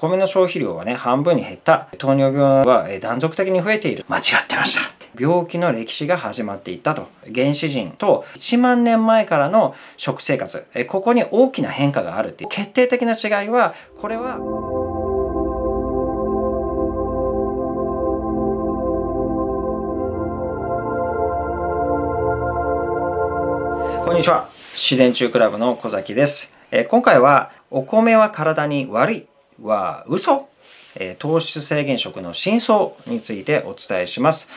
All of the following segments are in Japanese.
米の消費量はね、半分に減った。糖尿病は断続的に増えている。間違ってました。病気の歴史が始まっていったと。原始人と1万年前からの食生活、えここに大きな変化があるっていう決定的な違いは、これは、こんにちは。自然中クラブの小崎です。え今回はお米は体に悪いは嘘、え糖質制限食の真相についてお伝えします。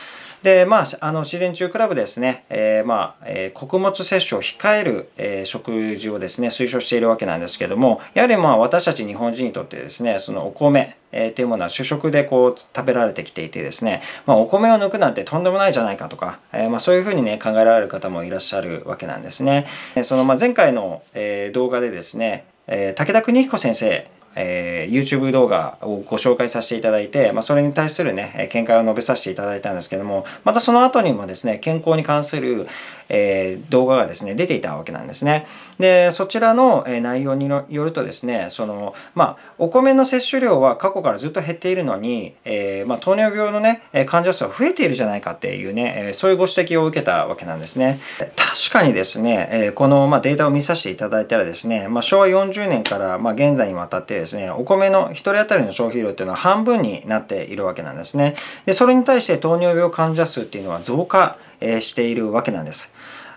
で、まあ、あの、自然中クラブですね、えー、まあ、えー、穀物摂取を控える、えー、食事をですね、推奨しているわけなんですけども、やはりまあ、私たち日本人にとってですね、そのお米、えー、っていうものは主食でこう、食べられてきていてですね、まあ、お米を抜くなんてとんでもないじゃないかとか、えー、まあ、そういうふうにね、考えられる方もいらっしゃるわけなんですね。その、まあ、前回の、えー、動画でですね、えー、武田邦彦先生えー、YouTube 動画をご紹介させていただいて、まあ、それに対するね、見解を述べさせていただいたんですけども、またその後にもですね、健康に関する、えー、動画がですね、出ていたわけなんですね。で、そちらの内容によるとですね、その、まあ、お米の摂取量は過去からずっと減っているのに、えー、まあ、糖尿病のね、患者数は増えているじゃないかっていうね、そういうご指摘を受けたわけなんですね。確かにですね、この、まデータを見させていただいたらですね、まあ、昭和40年から、ま現在にわたってですね、お米の1人当たりの消費量っていうのは半分になっているわけなんですね。で、それに対して糖尿病患者数っていうのは増加えしているわけなんです。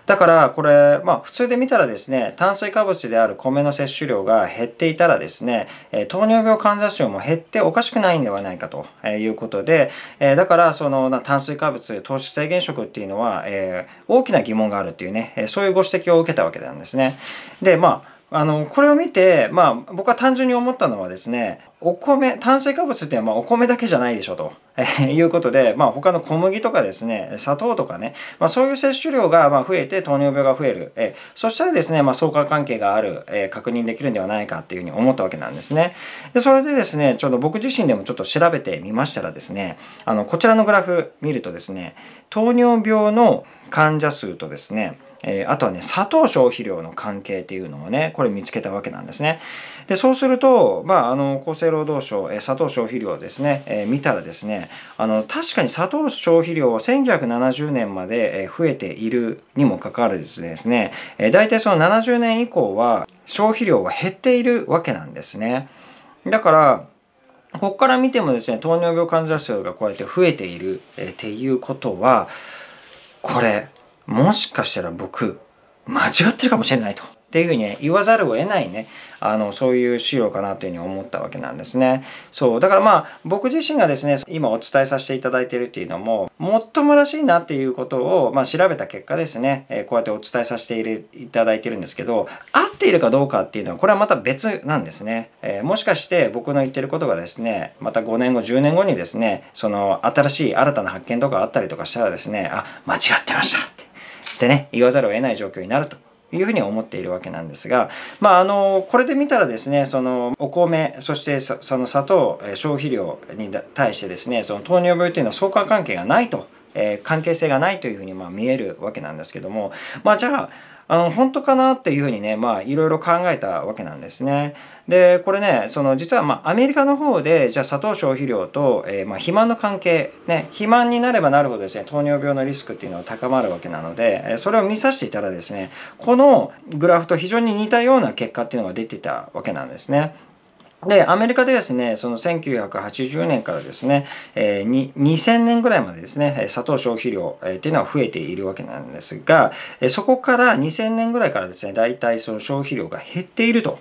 だからこれ、まあ、普通で見たらですね炭水化物である米の摂取量が減っていたらですね糖尿病患者数も減っておかしくないんではないかということでだからその炭水化物糖質制限食っていうのは大きな疑問があるっていうねそういうご指摘を受けたわけなんですね。でまああのこれを見て、まあ、僕は単純に思ったのはですねお米炭水化物ってまあお米だけじゃないでしょと、えいうことで、まあ、他の小麦とかですね砂糖とかね、まあ、そういう摂取量がまあ増えて糖尿病が増える、えそしたらですね、まあ、相関関係がある、えー、確認できるんではないかっていうふうに思ったわけなんですねでそれでですねちょうど僕自身でもちょっと調べてみましたらですねあのこちらのグラフ見るとですね糖尿病の患者数とですねえー、あとはね、砂糖消費量の関係っていうのをね、これ見つけたわけなんですね。で、そうすると、まあ、あの、厚生労働省、え砂糖消費量ですね、えー、見たらですね、あの、確かに砂糖消費量は1970年まで、え増えているにもかかわらずですね、え大体その70年以降は消費量が減っているわけなんですね。だから、ここから見てもですね、糖尿病患者数がこうやって増えている、えっていうことは、これ、もしかしたら僕、間違ってるかもしれないと。っていうふうに、ね、言わざるを得ないね、あの、そういう資料かなというふうに思ったわけなんですね。そう。だからまあ、僕自身がですね、今お伝えさせていただいているっていうのも、もっともらしいなっていうことを、まあ、調べた結果ですね、えー、こうやってお伝えさせているいただいてるんですけど、合っているかどうかっていうのは、これはまた別なんですね。えー、もしかして僕の言ってることがですね、また5年後、10年後にですね、その、新しい新たな発見とかあったりとかしたらですね、あ、間違ってましたって。ってね言わざるを得ない状況になるというふうに思っているわけなんですが、まあ、あのこれで見たらですねそのお米そしてその砂糖消費量に対してですねその糖尿病というのは相関関係がないと。えー、関係性がないというふうにまあ見えるわけなんですけども、まあ、じゃああの本当かなっていうふうにねまあいろいろ考えたわけなんですね。でこれねその実はまあアメリカの方でじゃあ砂糖消費量と、えー、まあ肥満の関係ね肥満になればなるほどですね糖尿病のリスクっていうのは高まるわけなのでそれを見させていたらですねこのグラフと非常に似たような結果っていうのが出てたわけなんですね。で、アメリカでですね、その1980年からですね、え2000年ぐらいまでですね、砂糖消費量、えっていうのは増えているわけなんですが、えそこから2000年ぐらいからですね、大体その消費量が減っていると。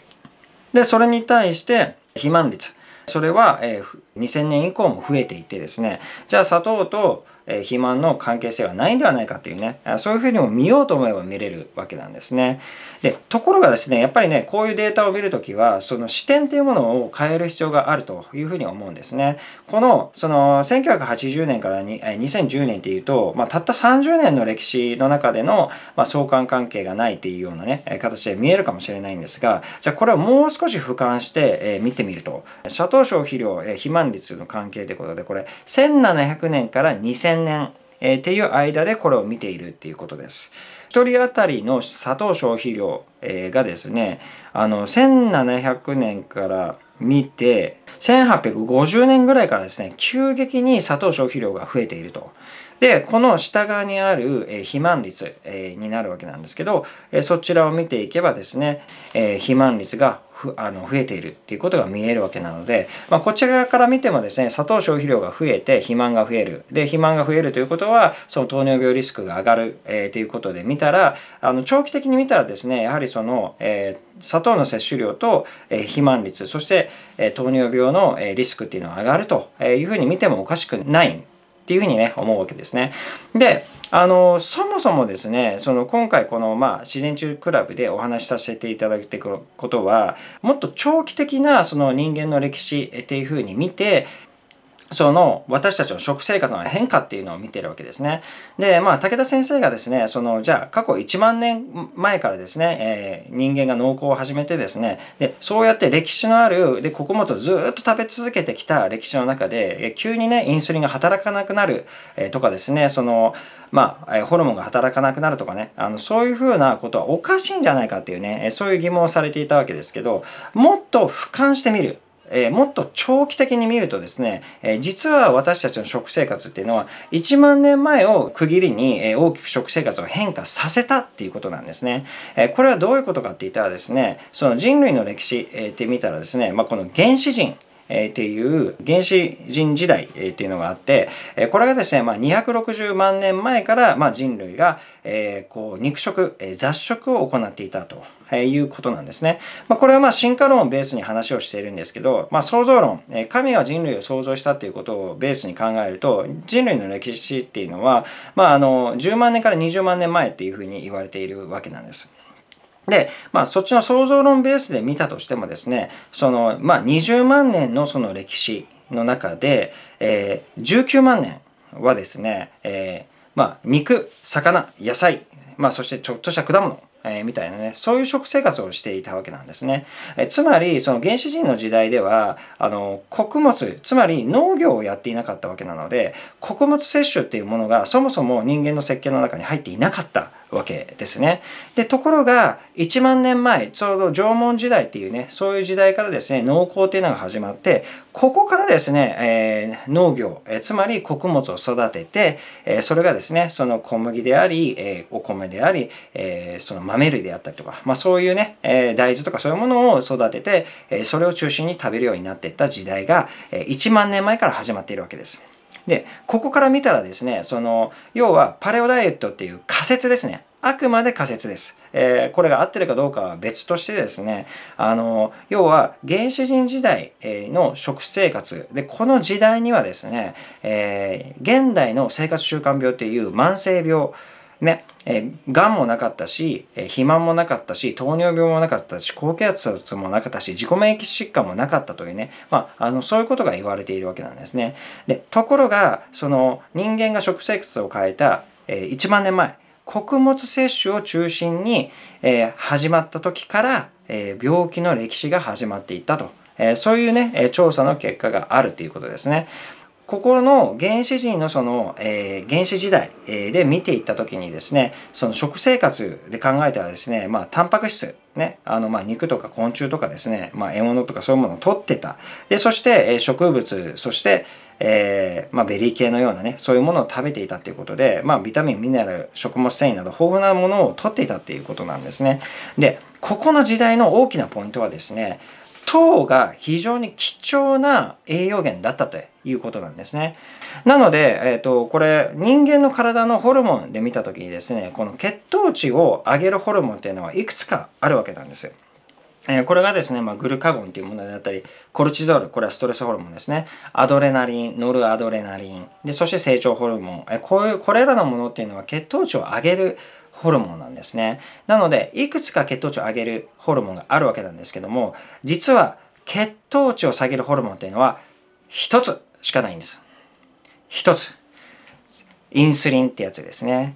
で、それに対して、肥満率。それは、え2000年以降も増えていてですね、じゃあ砂糖とえ肥満の関係性はないんではないかっていうねそういうふうにも見ようと思えば見れるわけなんですね。でところがですねやっぱりねこういうデータを見るときはその視点というものを変える必要があるというふうに思うんですね。このその1980年からに2010年っていうと、まあ、たった30年の歴史の中での、まあ、相関関係がないっていうようなね形で見えるかもしれないんですがじゃあこれをもう少し俯瞰して、え見てみるとシャトー消費量、え肥満率の関係ということでこれ1700年から2000 2000年、えー、っていう間でこれを見ているっていうことです。1人当たりの砂糖消費量、えー、がですねあの1700年から見て1850年ぐらいからですね急激に砂糖消費量が増えていると。でこの下側にある、え肥満率、えになるわけなんですけど、えそちらを見ていけばですね、え肥満率がふあの増えているっていうことが見えるわけなので、まあ、こちらから見てもですね砂糖消費量が増えて肥満が増えるで肥満が増えるということはその糖尿病リスクが上がる、えてということで見たらあの長期的に見たらですねやはりその、えー、砂糖の摂取量と、え肥満率そして、え糖尿病の、えリスクっていうのは上がるというふうに見てもおかしくないっていうふうにね思うわけですね。であのそもそもですねその今回この、まあ、自然中クラブでお話しさせていただいてくることはもっと長期的なその人間の歴史っていうふうに見てその私たちの食生活の変化っていうのを見てるわけですね。で、まあ、武田先生がですね、その、じゃあ、過去1万年前からですね、えー、人間が農耕を始めてですね、で、そうやって歴史のある、で、穀物をずっと食べ続けてきた歴史の中で、え急にね、インスリンが働かなくなる、えー、とかですね、その、まあ、ホルモンが働かなくなるとかねあのそういうふうなことはおかしいんじゃないかっていうねそういう疑問をされていたわけですけどもっと俯瞰してみるえもっと長期的に見るとですね、え実は私たちの食生活っていうのは1万年前を区切りに、え大きく食生活を変化させたっていうことなんですね、えこれはどういうことかって言ったらですねその人類の歴史、えー、って見たらですね、まあ、この原始人えっていう原始人時代、えっていうのがあって、えこれがですね、まあ、260万年前から、まあ、人類が、えこう肉食、え雑食を行っていたと。えいうことなんですね。まあ、これはまあ進化論をベースに話をしているんですけど、まあ、創造論、え神が人類を創造したということをベースに考えると、人類の歴史っていうのは、まあ、あの10万年から20万年前っていうふうに言われているわけなんです。で、まあ、そっちの創造論ベースで見たとしてもですね、その、まあ、20万年のその歴史の中で、えー、19万年はですね、えー、まあ、肉、魚、野菜、まあ、そしてちょっとした果物、えー、みたいなね、そういう食生活をしていたわけなんですね。えつまり、その原始人の時代では、あの、穀物、つまり農業をやっていなかったわけなので、穀物摂取っていうものがそもそも人間の設計の中に入っていなかったわけですね。で、ところが、1万年前、ちょうど縄文時代っていうね、そういう時代からですね、農耕っていうのが始まって、ここからですね、えー、農業、えー、つまり穀物を育てて、えー、それがですね、その小麦であり、えお米であり、えその豆類であったりとか、まあ、そういうね、え大豆とかそういうものを育てて、えそれを中心に食べるようになっていった時代が、え1万年前から始まっているわけです。でここから見たらですねその要はパレオダイエットっていう仮説ですねあくまで仮説です。えー、これが合ってるかどうかは別としてですね、あの、要は原始人時代の食生活。で、この時代にはですね、えー、現代の生活習慣病っていう慢性病、ね、えー、がんもなかったし、えー、肥満もなかったし、糖尿病もなかったし、高血圧もなかったし、自己免疫疾患もなかったというね、まあ、あの、そういうことが言われているわけなんですね。で、ところが、その、人間が食生活を変えた、えー、1万年前、穀物摂取を中心に、えー、始まった時から、えー、病気の歴史が始まっていったと、えー、そういうね、調査の結果があるということですね。ここの原始人のその、えー、原始時代で見ていった時にですねその食生活で考えたらですねまあタンパク質ねあのまあ肉とか昆虫とかですねまあ獲物とかそういうものを取ってたでそして植物そしてえー、まあ、ベリー系のようなねそういうものを食べていたということで、まあ、ビタミンミネラル食物繊維など豊富なものを取っていたっていうことなんですねでここの時代の大きなポイントはですね糖が非常に貴重な栄養源だったということなんですね。なので、えーと、これ人間の体のホルモンで見た時にですねこの血糖値を上げるホルモンっていうのはいくつかあるわけなんですよ。えこれがですね、まあ、グルカゴンというものであったり、コルチゾール、これはストレスホルモンですね。アドレナリン、ノルアドレナリン、でそして成長ホルモン、えこういうこれらのものっていうのは血糖値を上げるホルモンなんですね。なので、いくつか血糖値を上げるホルモンがあるわけなんですけども、実は血糖値を下げるホルモンっていうのは1つしかないんです。1つ。インスリンってやつですね。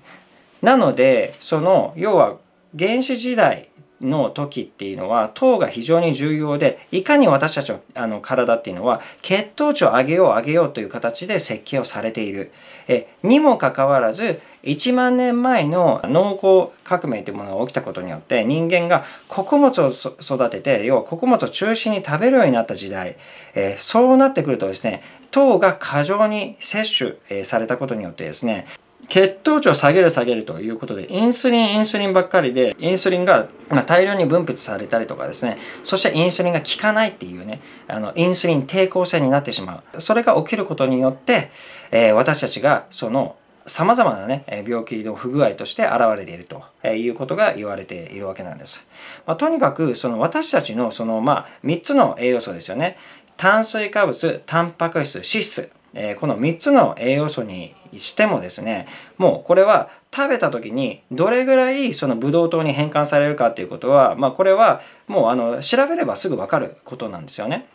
なので、その、要は原始時代、の時っていうのは糖が非常に重要でいかに私たちのあの体っていうのは血糖値を上げよう上げようという形で設計をされているえにもかかわらず1万年前の農耕革命というものが起きたことによって人間が穀物を育てて要は穀物を中心に食べるようになった時代、えそうなってくるとですね糖が過剰に摂取されたことによってですね血糖値を下げる下げるということで、インスリン、インスリンばっかりで、インスリンが大量に分泌されたりとかですね、そしてインスリンが効かないっていうね、あのインスリン抵抗性になってしまう。それが起きることによって、えー、私たちがそのさまざまな、ね、病気の不具合として現れているということが言われているわけなんです。まあ、とにかくその私たちのその、まあ、3つの栄養素ですよね。炭水化物、タンパク質、脂質。えこの3つの栄養素にしてもですねもうこれは食べた時にどれぐらいそのブドウ糖に変換されるかっていうことは、まあ、これはもうあの調べればすぐ分かることなんですよね。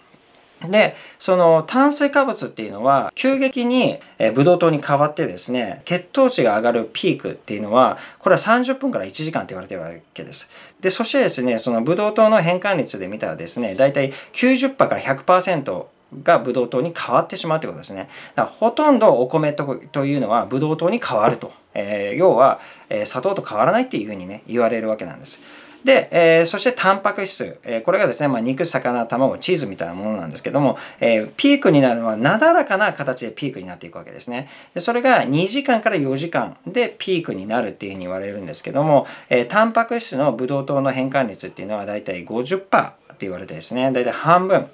でその炭水化物っていうのは急激にブドウ糖に変わってですね血糖値が上がるピークっていうのはこれは30分から1時間って言われてるわけです。でそしてですねそのブドウ糖の変換率で見たらですね大体90%から100%がブドウ糖に変わってしまうということですね。だからほとんどお米とというのはブドウ糖に変わると。えー、要は、えー、砂糖と変わらないっていうふうにね、言われるわけなんです。で、えー、そしてタンパク質、えー、これがですね、まあ、肉、魚、卵、チーズみたいなものなんですけども、えー、ピークになるのはなだらかな形でピークになっていくわけですね。でそれが2時間から4時間でピークになるっていうふうに言われるんですけども、えー、タンパク質のブドウ糖の変換率っていうのはだいたい50%って言われてですね、だいたい半分。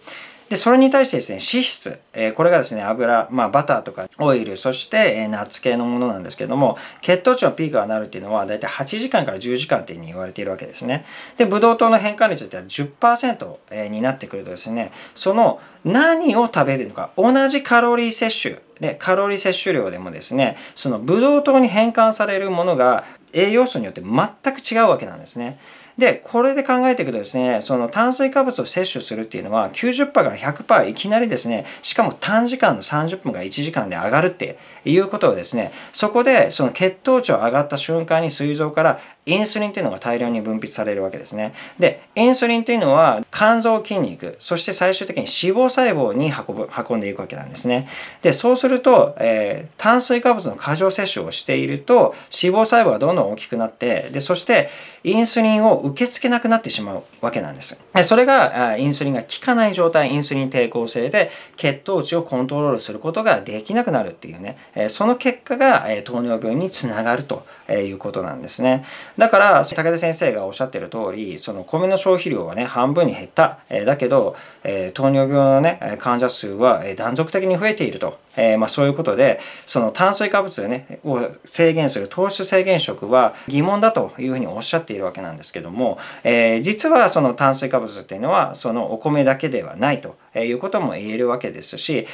で、それに対してですね、脂質、えー、これがですね、油、まあ、バターとかオイル、そして、えー、ナッツ系のものなんですけども、血糖値のピークがなるっていうのは、だいたい8時間から10時間っていうふうに言われているわけですね。で、ブドウ糖の変換率っては10%、えー、になってくるとですね、その何を食べるのか、同じカロリー摂取、で、カロリー摂取量でもですね、そのブドウ糖に変換されるものが栄養素によって全く違うわけなんですね。で、これで考えていくとですね、その炭水化物を摂取するっていうのは90%から100%いきなりですね、しかも短時間の30分が1時間で上がるっていうことをですね、そこでその血糖値を上がった瞬間に膵臓からインスリンというのが大量に分泌されるわけですね。で、インスリンというのは肝臓筋肉、そして最終的に脂肪細胞に運ぶ運んでいくわけなんですね。で、そうすると、えー、炭水化物の過剰摂取をしていると脂肪細胞がどんどん大きくなって、で、そしてインスリンを受け付けなくなってしまうわけなんです。でそれがインスリンが効かない状態、インスリン抵抗性で血糖値をコントロールすることができなくなるっていうね、その結果が糖尿病につながるということなんですね。だから武田先生がおっしゃってる通りその米の消費量はね半分に減った、えだけど、え糖尿病のね患者数は断続的に増えていると、えまあ、そういうことでその炭水化物を,、ね、を制限する糖質制限食は疑問だというふうにおっしゃっているわけなんですけども、え実はその炭水化物っていうのはそのお米だけではないと。いうことも言えるわけですし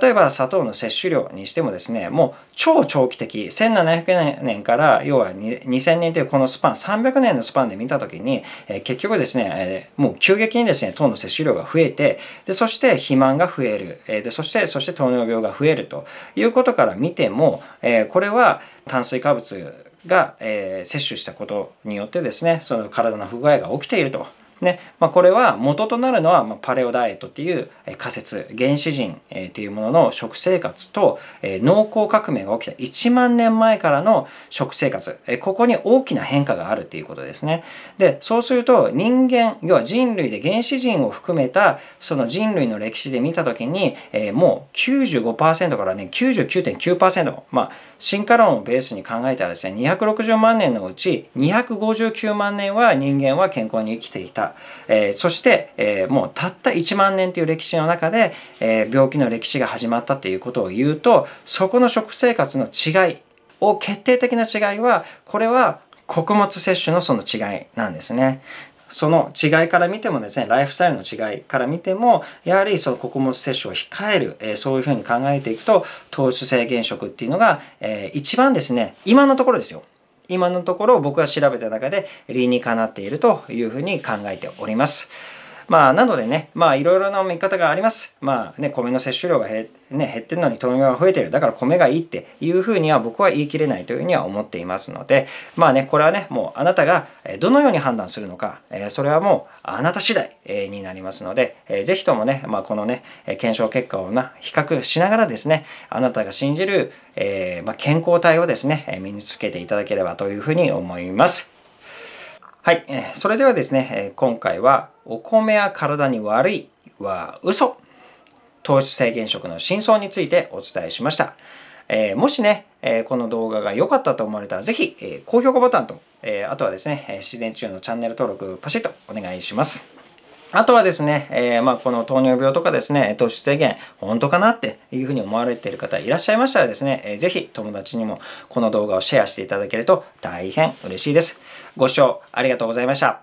例えば砂糖の摂取量にしてもですねもう超長期的1700年から要は2000年というこのスパン300年のスパンで見た時に結局ですねもう急激にですね糖の摂取量が増えてでそして肥満が増えるでそしてそして糖尿病が増えるということから見てもこれは炭水化物が、え摂取したことによってですねその体の不具合が起きているとねまあ、これは元となるのは、まパレオダイエットっていう仮説原始人っていうものの食生活と農耕革命が起きた1万年前からの食生活ここに大きな変化があるっていうことですねでそうすると人間要は人類で原始人を含めたその人類の歴史で見た時に、えもう95%からね99.9%まあ進化論をベースに考えたらですね260万年のうち259万年は人間は健康に生きていた、えー、そして、えー、もうたった1万年という歴史の中で、えー、病気の歴史が始まったということを言うとそこの食生活の違いを決定的な違いはこれは穀物摂取のその違いなんですね。その違いから見てもですね、ライフスタイルの違いから見ても、やはりその穀物摂取を控える、えー、そういうふうに考えていくと、糖質制限食っていうのが、えー、一番ですね、今のところですよ。今のところ僕が調べた中で理にかなっているというふうに考えております。まあ、なのでね、まあ、いろいろな見方があります。まあ、ね、米の摂取量が減,、ね、減ってるのに豆苗が増えてる。だから米がいいっていうふうには僕は言い切れないというふうには思っていますので、まあね、これはね、もうあなたがどのように判断するのか、それはもうあなた次第になりますので、ぜひともね、まあ、このね、検証結果をな比較しながらですね、あなたが信じる、えー、まあ、健康体をですね、身につけていただければというふうに思います。はい、えー、それではですね、えー、今回は「お米は体に悪い」は嘘糖質制限食の真相についてお伝えしました。えー、もしね、えー、この動画が良かったと思われたら、是非、えー、高評価ボタンと、えあとはですね、自然中のチャンネル登録、パシッとお願いします。あとはですね、えー、まあこの糖尿病とかですね、糖質制限、本当かなっていうふうに思われている方いらっしゃいましたらですね、えー、ぜひ友達にもこの動画をシェアしていただけると大変嬉しいです。ご視聴ありがとうございました。